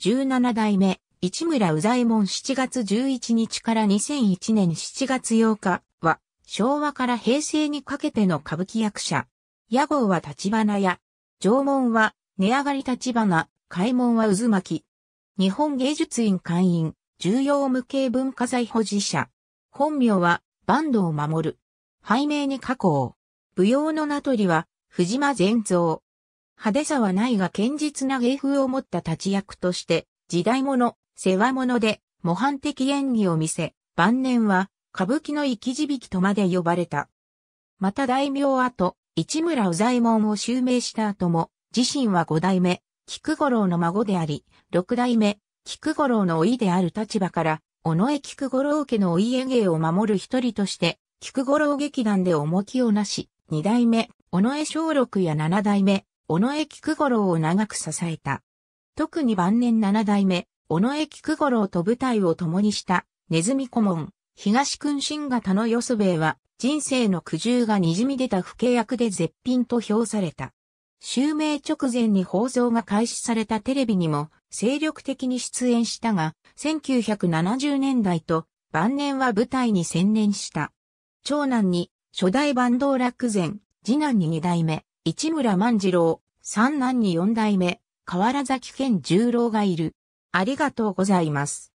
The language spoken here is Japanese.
17代目、市村宇左衛門7月11日から2001年7月8日は、昭和から平成にかけての歌舞伎役者。屋号は立花屋。縄文は、値上がり立花、開門は渦巻き。日本芸術院会員、重要無形文化財保持者。本名は、坂東守。背名に加工。舞踊の名取は、藤間善蔵。派手さはないが堅実な芸風を持った立役として、時代物、世話物で、模範的演技を見せ、晩年は、歌舞伎の生き字引とまで呼ばれた。また大名後、市村宇左衛門を襲名した後も、自身は五代目、菊五郎の孫であり、六代目、菊五郎の老いである立場から、尾上菊五郎家のお家芸を守る一人として、菊五郎劇団で重きをなし、二代目、尾上小六や七代目、尾上菊五郎を長く支えた。特に晩年七代目、尾上菊五郎と舞台を共にした、ネズミ顧問、東君新型のよそべえは、人生の苦渋が滲み出た不契約で絶品と評された。襲名直前に放送が開始されたテレビにも精力的に出演したが、1970年代と晩年は舞台に専念した。長男に初代坂東楽前、次男に二代目、市村万次郎、三男に四代目、河原崎健十郎がいる。ありがとうございます。